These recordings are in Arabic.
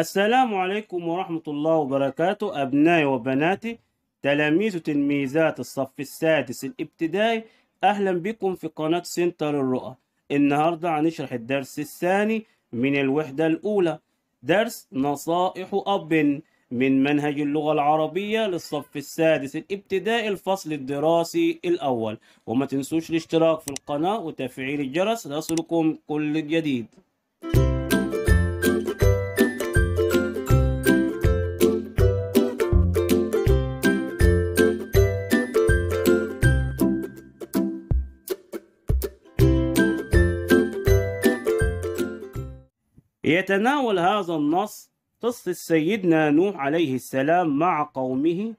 السلام عليكم ورحمة الله وبركاته أبنائي وبناتي تلاميذ وتلميذات الصف السادس الابتدائي أهلا بكم في قناة سنتر الرؤى النهاردة هنشرح الدرس الثاني من الوحدة الأولى درس نصائح أب من منهج اللغة العربية للصف السادس الابتدائي الفصل الدراسي الأول وما تنسوش الاشتراك في القناة وتفعيل الجرس ليصلكم كل جديد يتناول هذا النص قصة سيدنا نوح عليه السلام مع قومه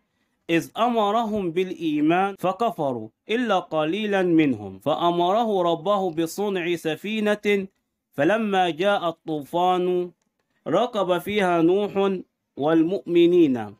إذ أمرهم بالإيمان فكفروا إلا قليلا منهم فأمره ربه بصنع سفينة فلما جاء الطوفان ركب فيها نوح والمؤمنين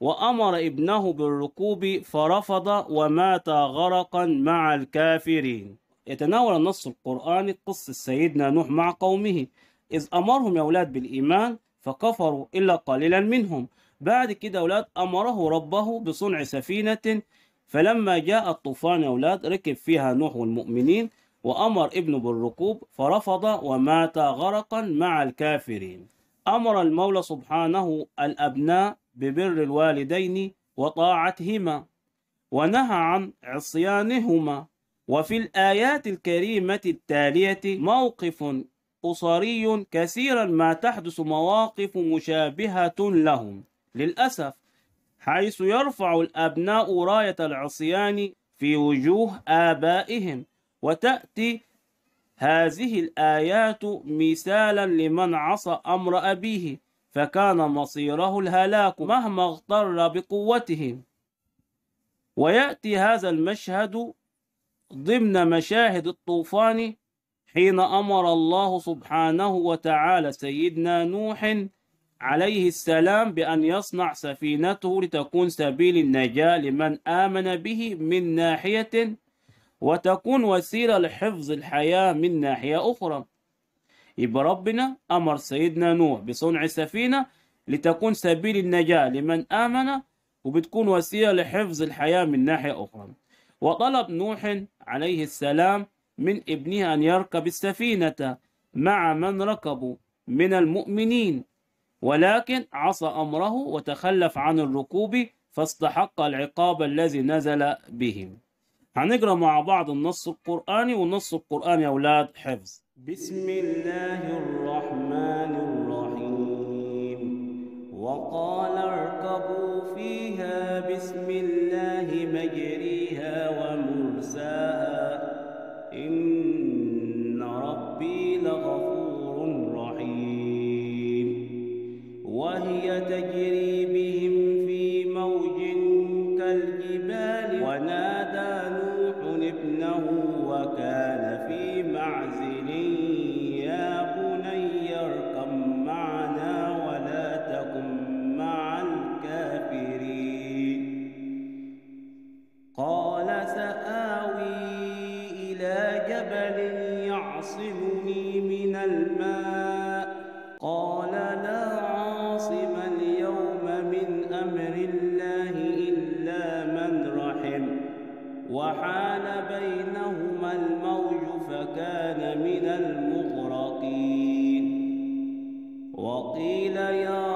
وأمر ابنه بالركوب فرفض ومات غرقا مع الكافرين يتناول النص القرآني قصة سيدنا نوح مع قومه إذ أمرهم يا أولاد بالإيمان فكفروا إلا قليلا منهم بعد كده أولاد أمره ربه بصنع سفينة فلما جاء الطوفان يا أولاد ركب فيها نوح والمؤمنين وأمر ابنه بالركوب فرفض ومات غرقا مع الكافرين أمر المولى سبحانه الأبناء ببر الوالدين وطاعتهما ونهى عن عصيانهما وفي الآيات الكريمة التالية موقف قصري كثيرا ما تحدث مواقف مشابهة لهم للأسف حيث يرفع الأبناء راية العصيان في وجوه آبائهم وتأتي هذه الآيات مثالا لمن عصى أمر أبيه فكان مصيره الهلاك مهما اغتر بقوته ويأتي هذا المشهد ضمن مشاهد الطوفان حين أمر الله سبحانه وتعالى سيدنا نوح عليه السلام بأن يصنع سفينته لتكون سبيل النجاة لمن آمن به من ناحية وتكون وسيلة لحفظ الحياة من ناحية أخرى يبقى ربنا أمر سيدنا نوح بصنع سفينة لتكون سبيل النجاة لمن آمن وبتكون وسيلة لحفظ الحياة من ناحية أخرى وطلب نوح عليه السلام من ابنها أن يركب السفينة مع من ركبوا من المؤمنين ولكن عصى أمره وتخلف عن الركوب فاستحق العقاب الذي نزل بهم هنقرأ مع بعض النص القرآني والنص القرآني يا أولاد حفظ بسم الله الرحمن الرحيم وقال اركبوا فيها بسم الله مجرى وحال بينهما الموج فكان من المغرقين وقيل يا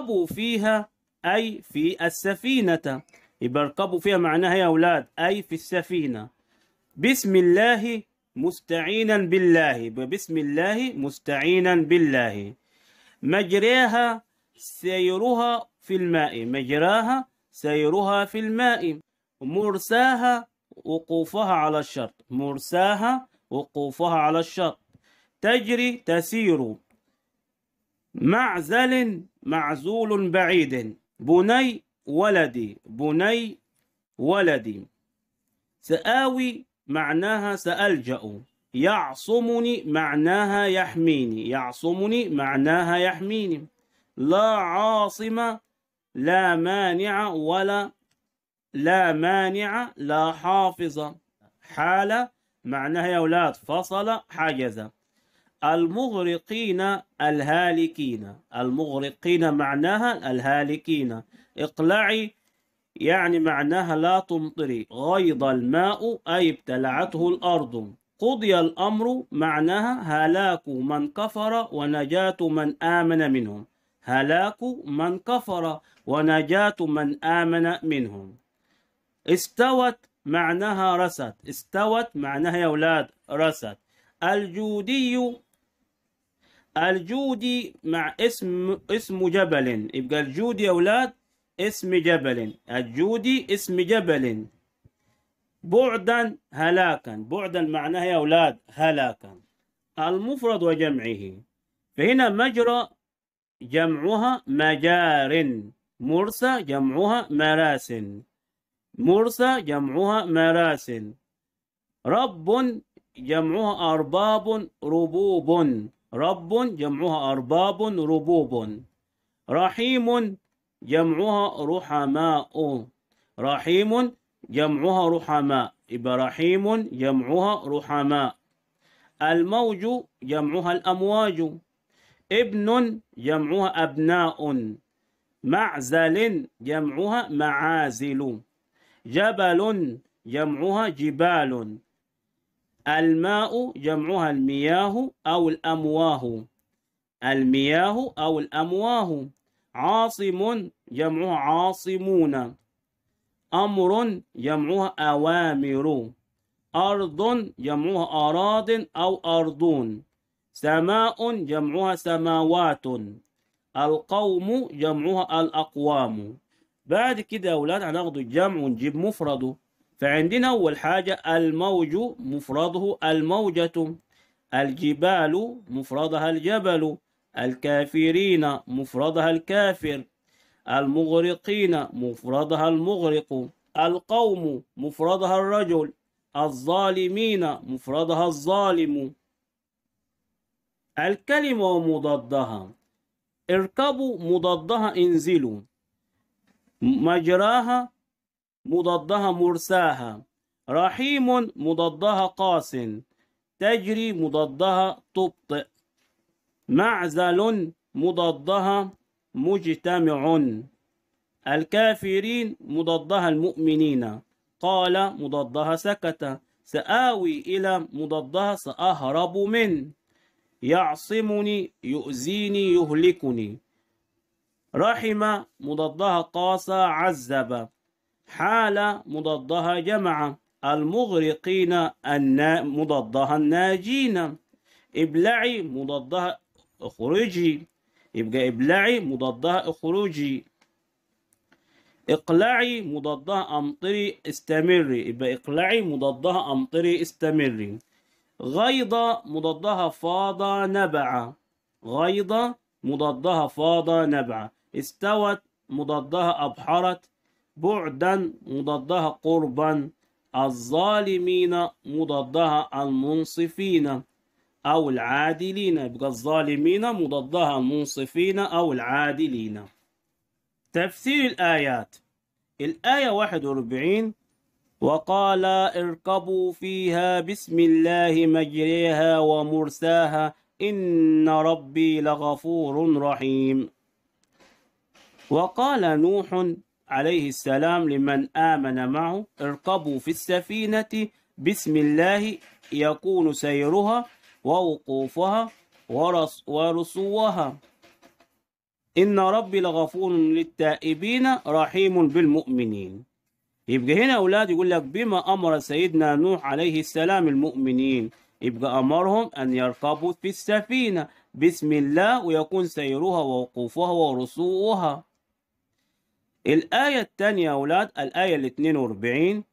اركبوا فيها أي في السفينة يبقى اركبوا فيها معناها يا أولاد أي في السفينة بسم الله مستعينا بالله بسم الله مستعينا بالله مجراها سيرها في الماء مجراها سيرها في الماء مرساها وقوفها على الشط مرساها وقوفها على الشط تجري تسير معزل معزول بعيد بني ولدي بني ولدي سآوي معناها سألجأ يعصمني معناها يحميني يعصمني معناها يحميني لا عاصم لا مانع ولا لا مانع لا حافظ حال معناها يا أولاد فصل حاجز المغرقين الهالكين المغرقين معناها الهالكين اقلعي يعني معناها لا تمطري غيض الماء أي ابتلعته الأرض قضي الأمر معناها هلاك من كفر ونجاة من آمن منهم هلاك من كفر ونجاة من آمن منهم استوت معناها رست استوت معناها يا أولاد رست الجودي الجودي مع اسم اسم جبل يبقى الجودي يا أولاد اسم جبل الجودي اسم جبل بعدا هلاكا بعدا معناه يا أولاد هلاكا المفرد وجمعه فهنا مجرى جمعها مجار مرسى جمعها مراس مرسى جمعها مراس رب جمعها أرباب ربوب رب جمعها أرباب ربوب رحيم جمعها رحماء رحيم جمعها رحماء إبراهيم رحيم جمعها رحماء الموج جمعها الأمواج ابن جمعها أبناء معزل جمعها معازل جبل جمعها جبال الماء جمعها المياه أو الأمواه المياه أو الأمواه عاصم جمعها عاصمون أمر جمعها أوامر أرض جمعها أراض أو أرضون سماء جمعها سماوات القوم جمعها الأقوام بعد كده يا أولاد هناخد الجمع ونجيب مفرده فعندنا أول حاجة الموج مفرده الموجة الجبال مفردها الجبل الكافرين مفردها الكافر المغرقين مفردها المغرق القوم مفردها الرجل الظالمين مفردها الظالم الكلمة ومضادها اركبوا مضادها انزلوا مجراها مضادها مرساها رحيم مضادها قاس تجري مضادها تبطئ معزل مضادها مجتمع الكافرين مضادها المؤمنين قال مضادها سكت سآوي إلى مضادها سأهرب من يعصمني يؤذيني يهلكني رحم مضادها قاسى عذب حال مضادها جمع المغرقين النا مضادها الناجين ابلعي مضادها اخرجي يبقى ابلعي مضادها اخرجي اقلعي مضادها امطري استمري يبقى اقلعي مضادها امطري استمري غيضة مضادها فاضة نبع غيضة مضادها فاضة نبع استوت مضادها أبحرت بعدا مضادها قربا الظالمين مضادها المنصفين أو العادلين يبقى الظالمين مضادها المنصفين أو العادلين تفسير الآيات الآية 41 وقال اركبوا فيها بسم الله مجريها ومرساها إن ربي لغفور رحيم وقال نوح عليه السلام لمن آمن معه اركبوا في السفينة بسم الله يكون سيرها ووقوفها ورس ورسوها إن ربي لغفور للتائبين رحيم بالمؤمنين يبقى هنا أولاد يقول لك بما أمر سيدنا نوح عليه السلام المؤمنين يبقى أمرهم أن يركبوا في السفينة بسم الله ويكون سيرها ووقوفها ورسوها الآية الثانية يا أولاد الآية ال 42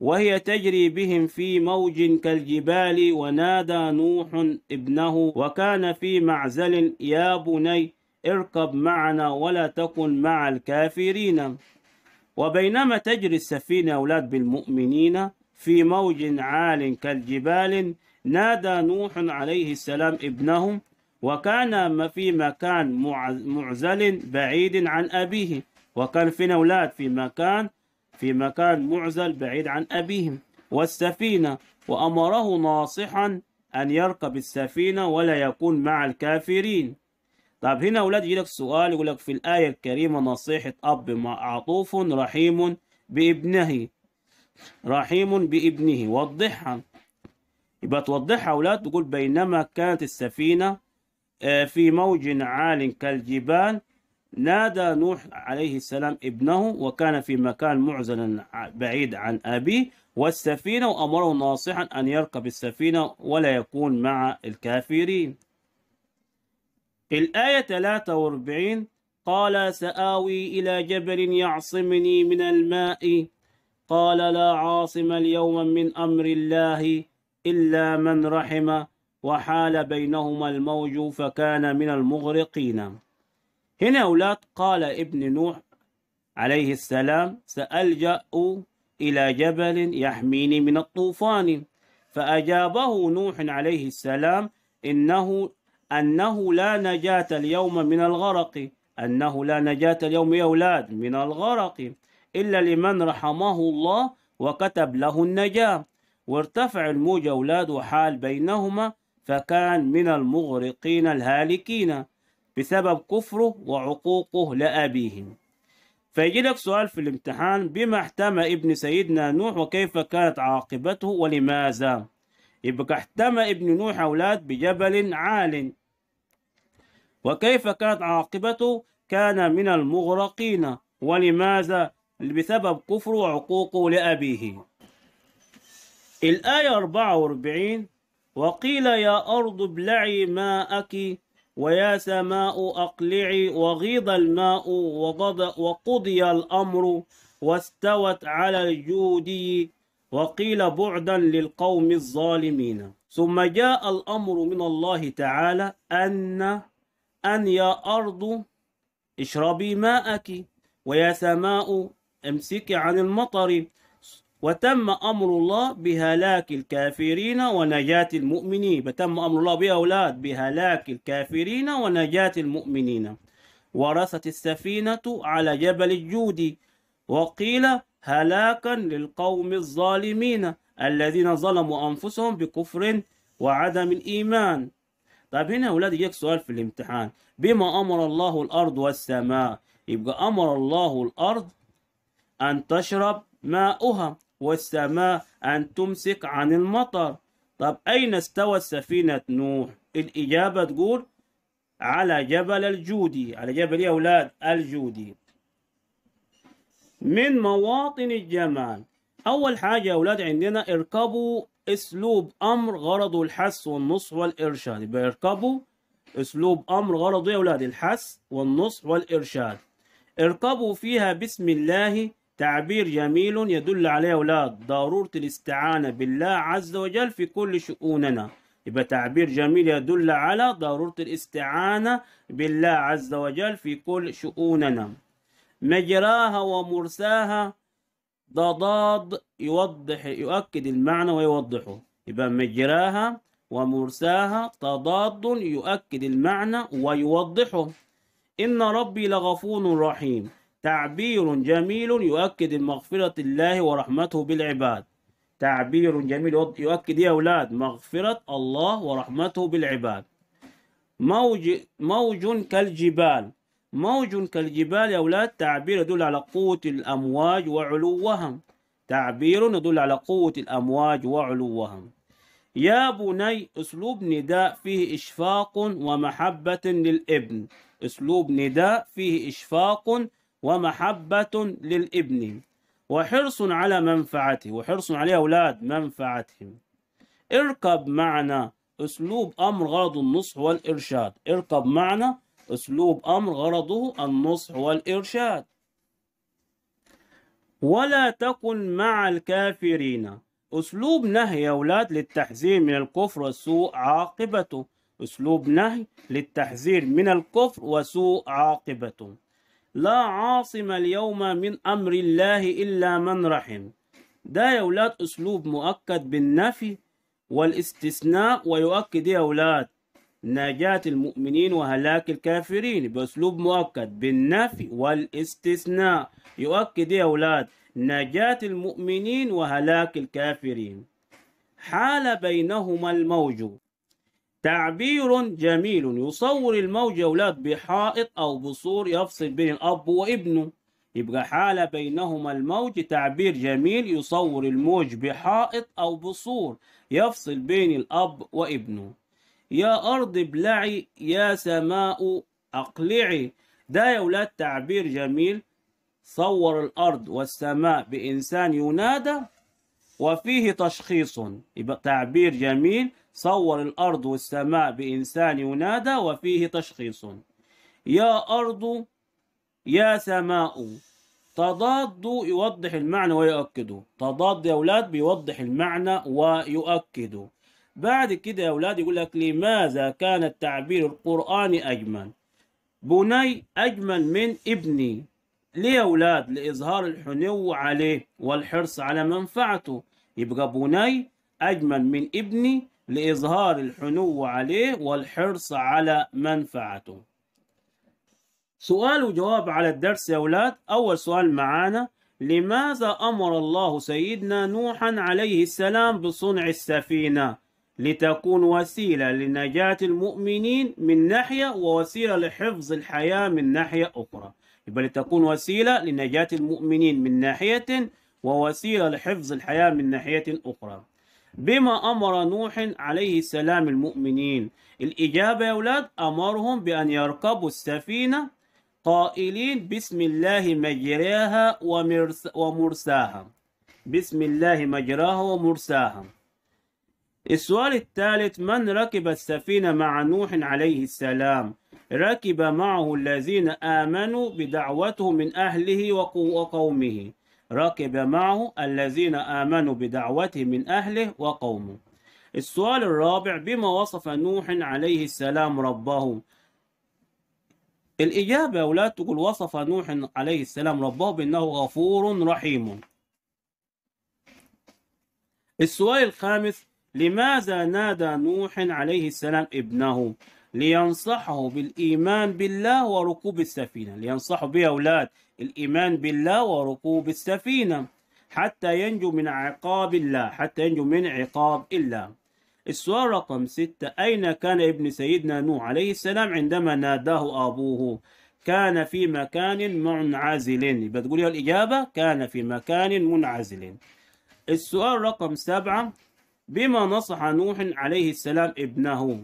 وهي تجري بهم في موج كالجبال ونادى نوح ابنه وكان في معزل يا بني اركب معنا ولا تكن مع الكافرين وبينما تجري السفينة أولاد بالمؤمنين في موج عال كالجبال نادى نوح عليه السلام ابنه وكان في مكان معزل بعيد عن أبيه وكان فينا أولاد في مكان في مكان معزل بعيد عن أبيهم والسفينة وأمره ناصحا أن يركب السفينة ولا يكون مع الكافرين طيب هنا أولاد يجي لك سؤال يقول لك في الآية الكريمة نصيحة أب معطوف رحيم بابنه رحيم بابنه وضحها يبقى توضحها أولاد تقول بينما كانت السفينة آه، في موج عال كالجبال نادى نوح عليه السلام ابنه وكان في مكان معزلا بعيد عن أبيه والسفينة وأمره ناصحا أن يركب السفينة ولا يكون مع الكافرين الآية 43 قال سآوي إلى جبل يعصمني من الماء قال لا عاصم اليوم من أمر الله إلا من رحم وحال بينهما الموج فكان من المغرقين هنا يا أولاد قال ابن نوح عليه السلام سألجأ إلى جبل يحميني من الطوفان فأجابه نوح عليه السلام إنه أنه لا نجاة اليوم من الغرق أنه لا نجاة اليوم يا أولاد من الغرق إلا لمن رحمه الله وكتب له النجاة وارتفع الموج أولاد وحال بينهما فكان من المغرقين الهالكين بسبب كفره وعقوقه لأبيهم فيجي لك سؤال في الامتحان بما احتمى ابن سيدنا نوح وكيف كانت عاقبته ولماذا يبقى احتمى ابن نوح أولاد بجبل عال وكيف كانت عاقبته كان من المغرقين ولماذا بسبب كفره وعقوقه لأبيه الآية 44 وقيل يا أرض ابلعي ماءك ويا سماء أقلعي وغيض الماء وقضي الأمر واستوت على الجود وقيل بعدا للقوم الظالمين ثم جاء الأمر من الله تعالى أن أن يا أرض اشربي ماءك ويا سماء امسكي عن المطر وتم أمر الله بهلاك الكافرين ونجاة المؤمنين وتم أمر الله بأولاد بهلاك الكافرين ونجاة المؤمنين ورثت السفينة على جبل الجود وقيل هلاكا للقوم الظالمين الذين ظلموا أنفسهم بكفر وعدم الإيمان طيب هنا يا أولاد يجيك سؤال في الامتحان بما أمر الله الأرض والسماء يبقى أمر الله الأرض أن تشرب ماؤها والسماء أن تمسك عن المطر طب أين استوى سفينة نوح الإجابة تقول على جبل الجودي على جبل يا أولاد الجودي من مواطن الجمال أول حاجة يا أولاد عندنا اركبوا أسلوب أمر غرضه الحس والنصح والإرشاد يبقى اركبوا أسلوب أمر غرضه يا أولاد الحس والنصح والإرشاد اركبوا فيها بسم الله تعبير جميل يدل عليه أولاد ضرورة الاستعانة بالله عز وجل في كل شؤوننا يبقى تعبير جميل يدل على ضرورة الاستعانة بالله عز وجل في كل شؤوننا مجراها ومرساها ضاد يوضح يؤكد المعنى ويوضحه يبقى مجراها ومرساها تضاد يؤكد المعنى ويوضحه إن ربي لغفور رحيم تعبير جميل يؤكد مغفرة الله ورحمته بالعباد تعبير جميل يؤكد يا أولاد مغفرة الله ورحمته بالعباد موج موج كالجبال موج كالجبال يا أولاد تعبير يدل على قوة الأمواج وعلوهم تعبير يدل على قوة الأمواج وعلوهم يا بني أسلوب نداء فيه إشفاق ومحبة للابن أسلوب نداء فيه إشفاق ومحبة للابن وحرص على منفعته وحرص على أولاد منفعتهم اركب معنا أسلوب أمر غرض النصح والإرشاد اركب معنا أسلوب أمر غرضه النصح والإرشاد ولا تكن مع الكافرين أسلوب نهي يا أولاد للتحذير من الكفر وسوء عاقبته أسلوب نهي للتحذير من الكفر وسوء عاقبته لا عاصم اليوم من أمر الله إلا من رحم ده يا أولاد أسلوب مؤكد بالنفي والاستثناء ويؤكد يا أولاد نجاة المؤمنين وهلاك الكافرين بأسلوب مؤكد بالنفي والاستثناء يؤكد يا أولاد نجاة المؤمنين وهلاك الكافرين حال بينهما الموج تعبير جميل يصور الموج أولاد بحائط أو بسور يفصل بين الأب وابنه يبقى حال بينهما الموج تعبير جميل يصور الموج بحائط أو بسور يفصل بين الأب وابنه يا أرض ابلعي يا سماء أقلعي ده يا أولاد تعبير جميل صور الأرض والسماء بإنسان ينادى وفيه تشخيص يبقى تعبير جميل صور الأرض والسماء بإنسان ينادى وفيه تشخيص يا أرض يا سماء تضاد يوضح المعنى ويؤكده تضاد يا أولاد بيوضح المعنى ويؤكده بعد كده يا أولاد يقول لك لماذا كان التعبير القرآني أجمل بني أجمل من ابني ليه يا أولاد لإظهار الحنو عليه والحرص على منفعته يبقى بني أجمل من ابني لإظهار الحنو عليه والحرص على منفعته سؤال وجواب على الدرس يا أولاد أول سؤال معانا لماذا أمر الله سيدنا نوحا عليه السلام بصنع السفينة لتكون وسيلة لنجاة المؤمنين من ناحية ووسيلة لحفظ الحياة من ناحية أخرى بل تكون وسيلة لنجاة المؤمنين من ناحية ووسيلة لحفظ الحياة من ناحية أخرى بما أمر نوح عليه السلام المؤمنين الإجابة يا أولاد أمرهم بأن يركبوا السفينة قائلين بسم الله مجراها ومرساها بسم الله مجراها ومرساها السؤال الثالث من ركب السفينة مع نوح عليه السلام ركب معه الذين آمنوا بدعوته من أهله وقومه ركب معه الذين آمنوا بدعوته من أهله وقومه السؤال الرابع بما وصف نوح عليه السلام ربه الإجابة يا أولاد تقول وصف نوح عليه السلام ربه بأنه غفور رحيم السؤال الخامس لماذا نادى نوح عليه السلام ابنه لينصحه بالإيمان بالله وركوب السفينة لينصحه بها أولاد الإيمان بالله وركوب السفينة حتى ينجو من عقاب الله حتى ينجو من عقاب الله السؤال رقم ستة أين كان ابن سيدنا نوح عليه السلام عندما ناداه أبوه كان في مكان منعزل بتقول يا الإجابة كان في مكان منعزل السؤال رقم سبعة بما نصح نوح عليه السلام ابنه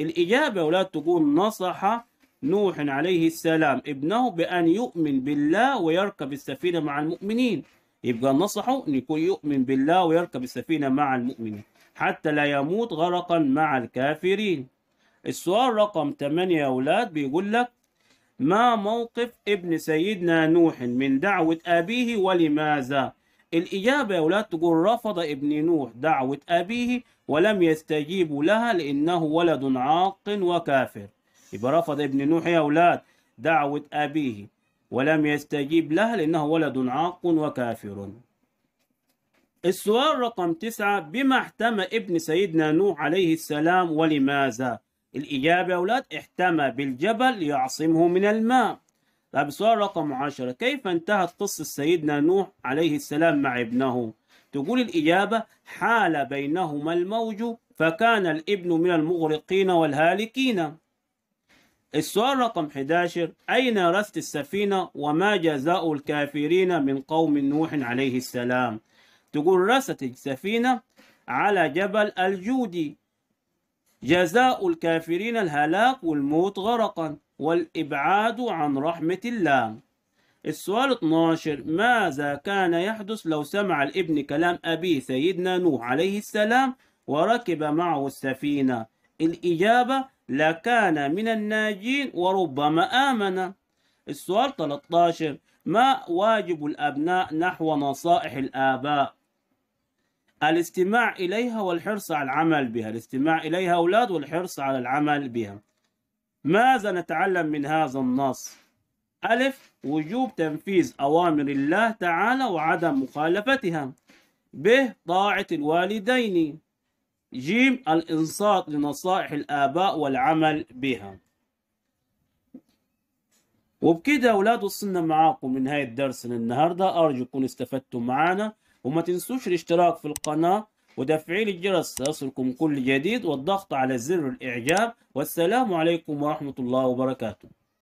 الإجابة ولا تقول نصح نوح عليه السلام ابنه بأن يؤمن بالله ويركب السفينة مع المؤمنين يبقى نصحه أن يكون يؤمن بالله ويركب السفينة مع المؤمنين حتى لا يموت غرقا مع الكافرين السؤال رقم 8 يا أولاد بيقول لك ما موقف ابن سيدنا نوح من دعوة أبيه ولماذا؟ الإجابة يا أولاد تقول رفض ابن نوح دعوة أبيه ولم يستجيب لها لأنه ولد عاق وكافر يبقى رفض ابن نوح يا أولاد دعوة أبيه ولم يستجيب لها لأنه ولد عاق وكافر السؤال رقم تسعة بما احتمى ابن سيدنا نوح عليه السلام ولماذا؟ الإجابة يا أولاد احتمى بالجبل ليعصمه من الماء طب السؤال رقم عشرة كيف انتهت قصة سيدنا نوح عليه السلام مع ابنه؟ تقول الإجابة حال بينهما الموج فكان الابن من المغرقين والهالكين السؤال رقم 11 أين رست السفينة وما جزاء الكافرين من قوم نوح عليه السلام تقول رست السفينة على جبل الجودي جزاء الكافرين الهلاك والموت غرقا والإبعاد عن رحمة الله السؤال 12 ماذا كان يحدث لو سمع الابن كلام أبيه سيدنا نوح عليه السلام وركب معه السفينة الإجابة لكان من الناجين وربما آمن السؤال 13 ما واجب الأبناء نحو نصائح الآباء الاستماع إليها والحرص على العمل بها الاستماع إليها أولاد والحرص على العمل بها ماذا نتعلم من هذا النص ألف وجوب تنفيذ أوامر الله تعالى وعدم مخالفتها ب طاعة الوالدين جيم الإنصات لنصائح الآباء والعمل بها وبكده أولاد وصلنا معاكم من نهاية درسنا النهاردة أرجو تكونوا استفدتوا معانا وما تنسوش الاشتراك في القناة وتفعيل الجرس ليصلكم كل جديد والضغط على زر الإعجاب والسلام عليكم ورحمة الله وبركاته